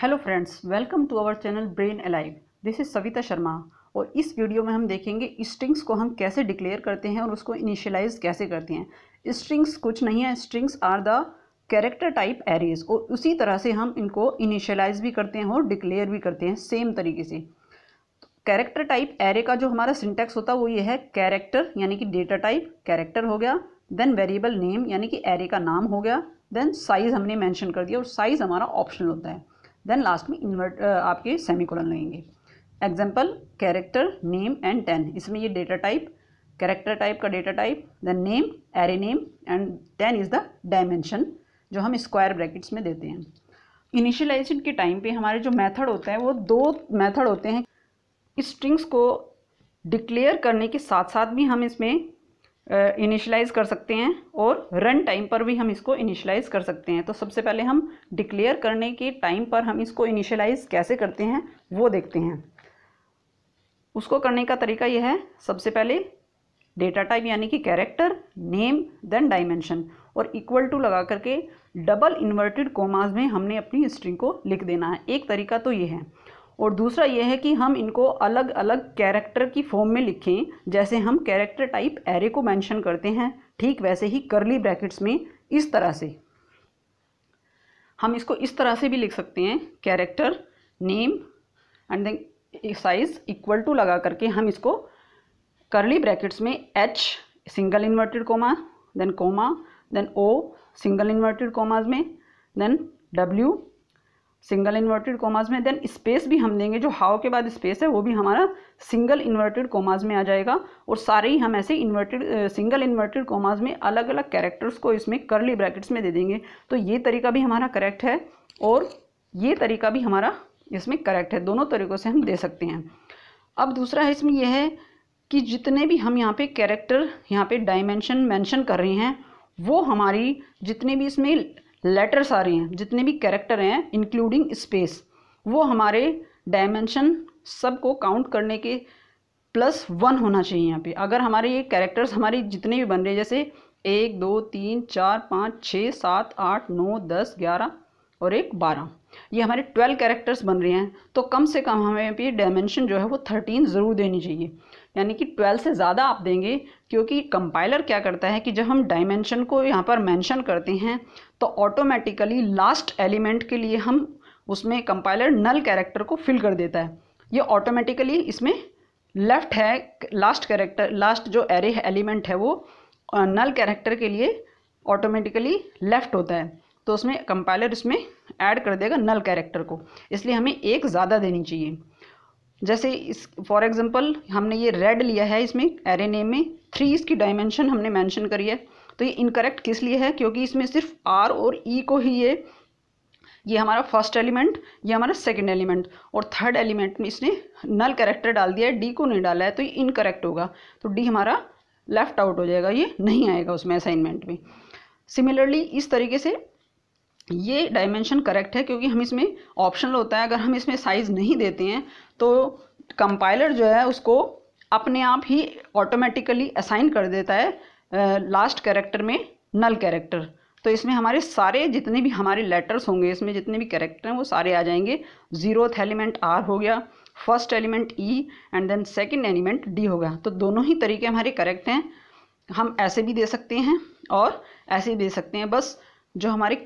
Hello friends welcome to our channel brain alive this is Savita Sharma और इस video में हम देखेंगे स्ट्रिंग्स को हम कैसे डिक्लेयर करते हैं और उसको इनिशियलाइज कैसे करते हैं स्ट्रिंग्स कुछ नहीं है strings are the character type arrays और उसी तरह से हम इनको इनिशियलाइज भी करते हैं और डिक्लेयर भी करते हैं सेम तरीके से कैरेक्टर टाइप एरे का जो हमारा सिंटेक्स होता है वो ये है कैरेक्टर यानी कि डेटा टाइप कैरेक्टर हो गया देन वेरिएबल नेम यानी कि एरे का नाम हो गया देन साइज़ हमने मैंशन कर दिया और साइज़ हमारा ऑप्शनल होता है देन लास्ट में इन्वर्ट uh, आपके सेमी कोलन लगेंगे example character name and ten इसमें ये डेटा टाइप कैरेक्टर टाइप का data type then name array name and ten is the dimension जो हम स्क्वायर ब्रैकेट्स में देते हैं इनिशियलाइजेशन के टाइम पे हमारे जो मेथड होते हैं वो दो मेथड होते हैं स्ट्रिंग्स को डिक्लेयर करने के साथ साथ भी हम इसमें इनिशलाइज कर सकते हैं और रन टाइम पर भी हम इसको इनिशलाइज कर सकते हैं तो सबसे पहले हम डिक्लेयर करने के टाइम पर हम इसको इनिशलाइज कैसे करते हैं वो देखते हैं उसको करने का तरीका यह है सबसे पहले डेटा टाइप यानी कि कैरेक्टर नेम देन डायमेंशन और इक्वल टू लगा करके डबल इन्वर्टेड कोमाज में हमने अपनी स्ट्रिंग को लिख देना है एक तरीका तो ये है और दूसरा ये है कि हम इनको अलग अलग कैरेक्टर की फॉर्म में लिखें जैसे हम कैरेक्टर टाइप एरे को मेंशन करते हैं ठीक वैसे ही करली ब्रैकेट्स में इस तरह से हम इसको इस तरह से भी लिख सकते हैं character name and then size equal to लगा करके हम इसको करली ब्रैकेट्स में H single inverted comma then comma then O single inverted commas में then W single inverted commas में देन स्पेस भी हम देंगे जो हाउ के बाद स्पेस है वो भी हमारा सिंगल इन्वर्टेड कोमाज में आ जाएगा और सारे ही हम ऐसे इन्वर्टेड सिंगल इन्वर्टेड कोमाज में अलग अलग कैरेक्टर्स को इसमें करली ब्रैकेट्स में दे देंगे तो ये तरीका भी हमारा करेक्ट है और ये तरीका भी हमारा इसमें करेक्ट है दोनों तरीक़ों से हम दे सकते हैं अब दूसरा है इसमें यह है कि जितने भी हम यहाँ पे कैरेक्टर यहाँ पे डायमेंशन मेंशन कर रहे हैं वो हमारी जितने भी इसमें लेटर्स आ रही हैं जितने भी कैरेक्टर हैं इंक्लूडिंग स्पेस वो हमारे डायमेंशन सब को काउंट करने के प्लस वन होना चाहिए यहाँ पे अगर हमारे ये कैरेक्टर्स हमारे जितने भी बन रहे हैं जैसे एक दो तीन चार पाँच छः सात आठ नौ दस ग्यारह और एक बारह ये हमारे ट्वेल्व कैरेक्टर्स बन रहे हैं तो कम से कम हमें यहाँ पे डायमेंशन जो है वो थर्टीन ज़रूर देनी चाहिए यानी कि 12 से ज़्यादा आप देंगे क्योंकि कंपाइलर क्या करता है कि जब हम डायमेंशन को यहाँ पर मेंशन करते हैं तो ऑटोमेटिकली लास्ट एलिमेंट के लिए हम उसमें कंपाइलर नल कैरेक्टर को फिल कर देता है ये ऑटोमेटिकली इसमें लेफ्ट है लास्ट कैरेक्टर लास्ट जो एरे एलिमेंट है वो नल कैरेक्टर के लिए ऑटोमेटिकली लेफ्ट होता है तो उसमें कंपाइलर इसमें ऐड कर देगा नल कैरेक्टर को इसलिए हमें एक ज़्यादा देनी चाहिए जैसे इस फॉर एग्जांपल हमने ये रेड लिया है इसमें एरे में थ्री इसकी डायमेंशन हमने मेंशन करी है तो ये इनकरेक्ट किस लिए है क्योंकि इसमें सिर्फ आर और ई e को ही ये ये हमारा फर्स्ट एलिमेंट ये हमारा सेकंड एलिमेंट और थर्ड एलिमेंट में इसने नल कैरेक्टर डाल दिया है डी को नहीं डाला है तो ये इनकरेक्ट होगा तो डी हमारा लेफ्ट आउट हो जाएगा ये नहीं आएगा उसमें असाइनमेंट में सिमिलरली इस तरीके से ये डायमेंशन करेक्ट है क्योंकि हम इसमें ऑप्शनल होता है अगर हम इसमें साइज़ नहीं देते हैं तो कंपाइलर जो है उसको अपने आप ही ऑटोमेटिकली असाइन कर देता है लास्ट कैरेक्टर में नल कैरेक्टर तो इसमें हमारे सारे जितने भी हमारे लेटर्स होंगे इसमें जितने भी कैरेक्टर हैं वो सारे आ जाएंगे जीरोथ एलिमेंट आर हो गया first element E and then second element D हो गया तो दोनों ही तरीके हमारे करेक्ट हैं हम ऐसे भी दे सकते हैं और ऐसे भी दे सकते हैं बस जो हमारे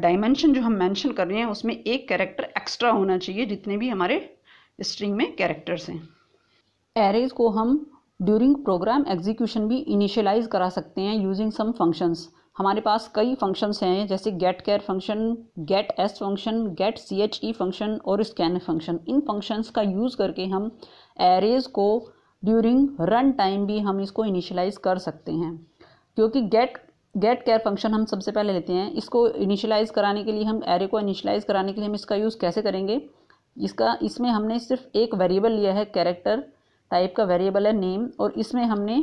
डायमेंशन जो हम मेंशन कर रहे हैं उसमें एक कैरेक्टर एक्स्ट्रा होना चाहिए जितने भी हमारे स्ट्रिंग में कैरेक्टर्स हैं एरेज को हम ड्यूरिंग प्रोग्राम एग्जीक्यूशन भी इनिशियलाइज करा सकते हैं यूजिंग सम फंक्शंस हमारे पास कई फंक्शंस हैं जैसे get char function get S function get C H E function और स्कैन फंक्शन इन फंक्शंस का यूज़ करके हम एरेज को ड्यूरिंग रन टाइम भी हम इसको इनिशलाइज कर सकते हैं क्योंकि गेट गेट केयर फंक्शन हम सबसे पहले लेते हैं इसको इनिशलाइज़ कराने के लिए हम एरे को इनिशलाइज़ कराने के लिए हम इसका यूज़ कैसे करेंगे इसका इसमें हमने सिर्फ एक वेरिएबल लिया है कैरेक्टर टाइप का वेरिएबल है नेम और इसमें हमने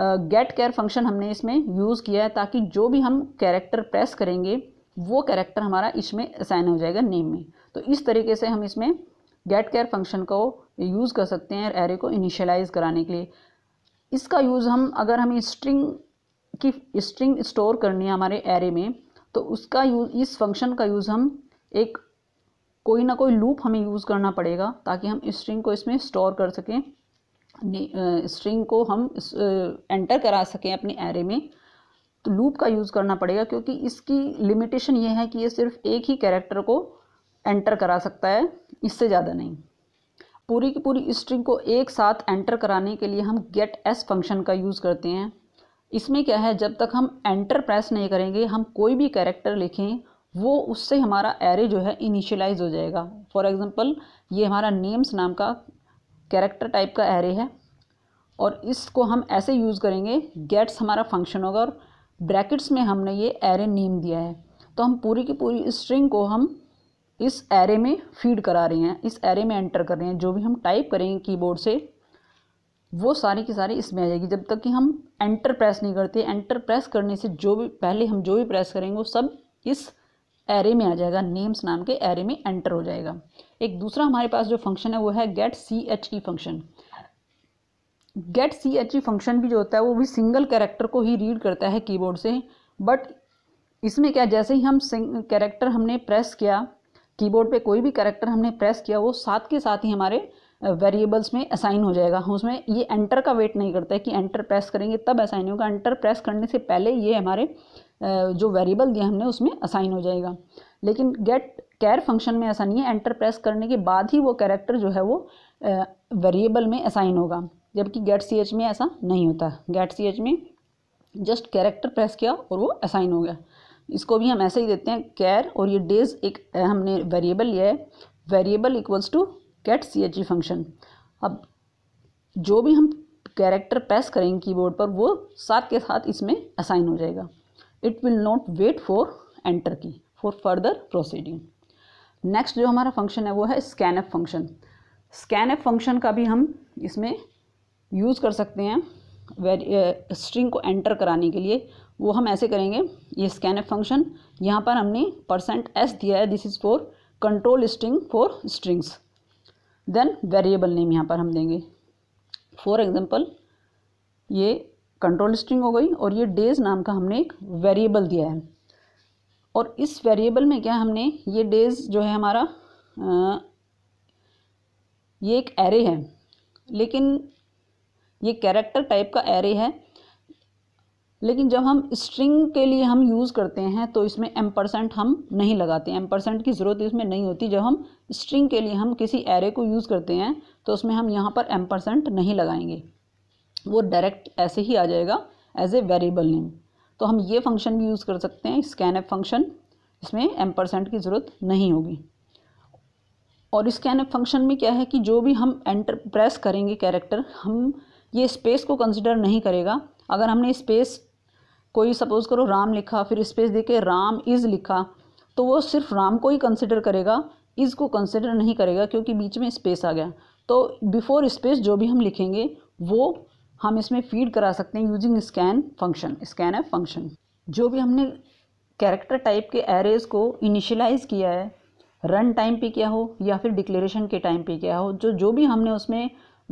गेट केयर फंक्शन हमने इसमें यूज़ किया है ताकि जो भी हम कैरेक्टर प्रेस करेंगे वो कैरेक्टर हमारा इसमें असाइन हो जाएगा नेम में तो इस तरीके से हम इसमें गेट केयर फंक्शन को यूज़ कर सकते हैं एरे को इनिशलाइज़ कराने के लिए इसका यूज़ हम अगर हमें स्ट्रिंग की स्ट्रिंग स्टोर करनी है हमारे एरे में तो उसका यूज़ इस फंक्शन का यूज़ हम एक कोई ना कोई लूप हमें यूज़ करना पड़ेगा ताकि हम स्ट्रिंग को इसमें स्टोर कर सकें स्ट्रिंग को हम एंटर करा सकें अपने एरे में तो लूप का यूज़ करना पड़ेगा क्योंकि इसकी लिमिटेशन ये है कि ये सिर्फ एक ही कैरेक्टर को एंटर करा सकता है इससे ज़्यादा नहीं पूरी की पूरी स्ट्रिंग को एक साथ एंटर कराने के लिए हम गेट एस फंक्शन का यूज़ करते हैं इसमें क्या है जब तक हम एंटर प्रेस नहीं करेंगे हम कोई भी कैरेक्टर लिखें वो उससे हमारा एरे जो है इनिशियलाइज हो जाएगा फॉर एग्ज़ाम्पल ये हमारा नेम्स नाम का कैरेक्टर टाइप का एरे है और इसको हम ऐसे यूज़ करेंगे गेट्स हमारा फंक्शन होगा और ब्रैकेट्स में हमने ये एरे नेम दिया है तो हम पूरी की पूरी स्ट्रिंग को हम इस एरे में फीड करा रहे हैं इस एरे में एंटर कर रहे हैं जो भी हम टाइप करेंगे कीबोर्ड से वो सारी की सारी इसमें आ जाएगी जब तक कि हम एंटर प्रेस नहीं करते एंटर प्रेस करने से जो भी पहले हम जो भी प्रेस करेंगे वो सब इस एरे में आ जाएगा नेम्स नाम के एरे में एंटर हो जाएगा एक दूसरा हमारे पास जो फंक्शन है वो है get C H E function get C H E function भी जो होता है वो भी सिंगल कैरेक्टर को ही रीड करता है कीबोर्ड से बट इसमें क्या जैसे ही हम कैरेक्टर हमने प्रेस किया कीबोर्ड पे कोई भी कैरेक्टर हमने प्रेस किया वो साथ के साथ ही हमारे वेरिएबल्स में असाइन हो जाएगा उसमें ये एंटर का वेट नहीं करता है कि एंटर प्रेस करेंगे तब असाइन होगा एंटर प्रेस करने से पहले ये हमारे जो वेरिएबल दिया हमने उसमें असाइन हो जाएगा लेकिन गेट कैर फंक्शन में ऐसा नहीं है एंटर प्रेस करने के बाद ही वो कैरेक्टर जो है वो वेरिएबल में असाइन होगा जबकि गेट सी एच में ऐसा नहीं होता गेट सी एच में जस्ट कैरेक्टर प्रेस किया और वो असाइन हो गया इसको भी हम ऐसे ही देते हैं कैर और ये डेज एक हमने वेरिएबल लिया है variable equals to get C H G function अब जो भी हम कैरेक्टर पैस करेंगे कीबोर्ड पर वो साथ के साथ इसमें असाइन हो जाएगा it will not wait for enter key for further proceeding next जो हमारा फंक्शन है वो है scan F function scan F function का भी हम इसमें यूज़ कर सकते हैं स्ट्रिंग uh, को एंटर कराने के लिए वो हम ऐसे करेंगे ये स्कैन एफ फंक्शन यहाँ पर हमने परसेंट एस दिया है this is for control string for strings then variable name यहाँ पर हम देंगे फॉर एग्जाम्पल ये कंट्रोल स्ट्रिंग हो गई और ये डेज नाम का हमने एक वेरिएबल दिया है और इस वेरिएबल में क्या हमने ये डेज जो है हमारा आ, ये एक एरे है लेकिन ये कैरेक्टर टाइप का एरे है लेकिन जब हम स्ट्रिंग के लिए हम यूज़ करते हैं तो इसमें एम परसेंट हम नहीं लगाते एम परसेंट की ज़रूरत इसमें नहीं होती जब हम स्ट्रिंग के लिए हम किसी एरे को यूज़ करते हैं तो उसमें हम यहाँ पर एम परसेंट नहीं लगाएंगे वो डायरेक्ट ऐसे ही आ जाएगा एज ए वेरिएबल नेम तो हम ये फंक्शन भी यूज़ कर सकते हैं स्कैन एप फंक्शन इसमें एम परसेंट की ज़रूरत नहीं होगी और स्कैन एप फंक्शन में क्या है कि जो भी हम एंटर प्रेस करेंगे कैरेक्टर हम ये स्पेस को कंसिडर नहीं करेगा अगर हमने स्पेस कोई सपोज़ करो राम लिखा फिर स्पेस देके राम इज़ लिखा तो वो सिर्फ राम को ही कंसिडर करेगा इज़ को कंसिडर नहीं करेगा क्योंकि बीच में स्पेस आ गया तो बिफोर स्पेस जो भी हम लिखेंगे वो हम इसमें फीड करा सकते हैं using scan function scan F function जो भी हमने कैरेक्टर टाइप के एरेज को इनिशलाइज़ किया है रन टाइम पे किया हो या फिर डिक्लेरेशन के टाइम पे किया हो जो जो भी हमने उसमें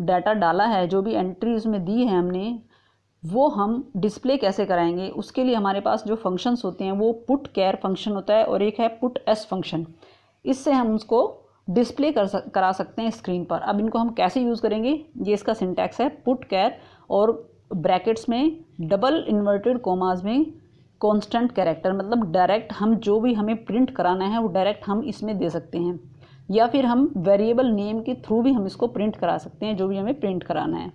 डाटा डाला है जो भी एंट्री उसमें दी है हमने वो हम डिस्प्ले कैसे कराएंगे उसके लिए हमारे पास जो फंक्शंस होते हैं वो पुट कैर फंक्शन होता है और एक है पुट एस फंक्शन इससे हम उसको डिस्प्ले कर सक, करा सकते हैं स्क्रीन पर अब इनको हम कैसे यूज़ करेंगे ये इसका सिंटैक्स है पुट कैर और ब्रैकेट्स में डबल इन्वर्टेड कोमाज में कॉन्स्टेंट कैरेक्टर मतलब डायरेक्ट हम जो भी हमें प्रिंट कराना है वो डायरेक्ट हम इसमें दे सकते हैं या फिर हम वेरिएबल नेम के थ्रू भी हम इसको प्रिंट करा सकते हैं जो भी हमें प्रिंट कराना है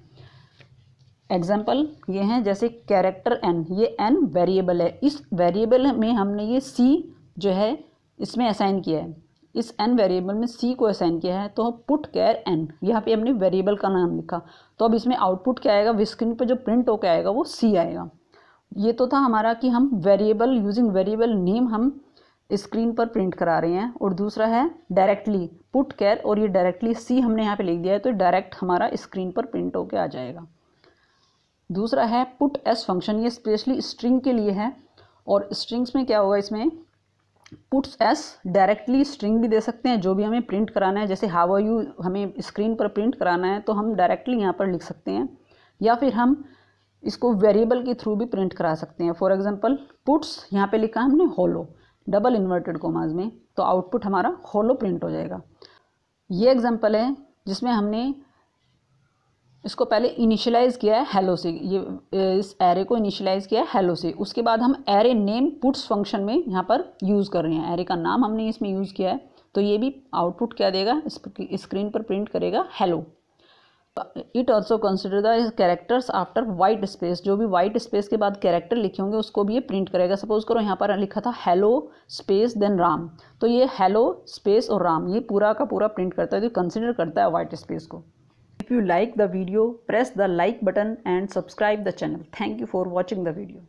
एग्जाम्पल ये हैं जैसे कैरेक्टर एन ये एन वेरिएबल है इस वेरिएबल में हमने ये सी जो है इसमें असाइन किया है इस एन वेरिएबल में सी को असाइन किया है तो पुट कैर एन यहाँ पे हमने वेरिएबल का नाम लिखा तो अब इसमें आउटपुट क्या आएगा स्क्रीन पर जो प्रिंट होकर आएगा वो सी आएगा ये तो था हमारा कि हम वेरिएबल यूजिंग वेरिएबल नेम हम स्क्रीन पर प्रिंट करा रहे हैं और दूसरा है डायरेक्टली पुट कैर और ये डायरेक्टली सी हमने यहाँ पे लिख दिया है तो डायरेक्ट हमारा स्क्रीन पर प्रिंट होके आ जाएगा दूसरा है पुट एस फंक्शन ये स्पेशली स्ट्रिंग के लिए है और स्ट्रिंग्स में क्या होगा इसमें पुट्स एस डायरेक्टली स्ट्रिंग भी दे सकते हैं जो भी हमें प्रिंट कराना है जैसे हाव यू हमें स्क्रीन पर प्रिंट कराना है तो हम डायरेक्टली यहाँ पर लिख सकते हैं या फिर हम इसको वेरिएबल के थ्रू भी प्रिंट करा सकते हैं फॉर एग्जाम्पल पुट्स यहाँ पे लिखा हमने होलो डबल इन्वर्टेड कोमाज में तो आउटपुट हमारा होलो प्रिंट हो जाएगा ये एग्जाम्पल है जिसमें हमने इसको पहले इनिशलाइज़ किया है हेलो से ये इस एरे को इनिशलाइज़ किया है हेलो से उसके बाद हम एरे नेम पुट्स फंक्शन में यहाँ पर यूज़ कर रहे हैं एरे का नाम हमने इसमें यूज़ किया है तो ये भी आउटपुट क्या देगा स्क्रीन पर प्रिंट करेगा hello it also consider the characters after white space जो भी वाइट स्पेस के बाद कैरेक्टर लिखे होंगे उसको भी ये प्रिंट करेगा सपोज करो यहाँ पर लिखा था हेलो स्पेस देन राम तो ये हेलो स्पेस और राम ये पूरा का पूरा प्रिंट करता है जो तो कंसिडर करता है वाइट स्पेस को If you like the video, press the like button and subscribe the channel. Thank you for watching the video.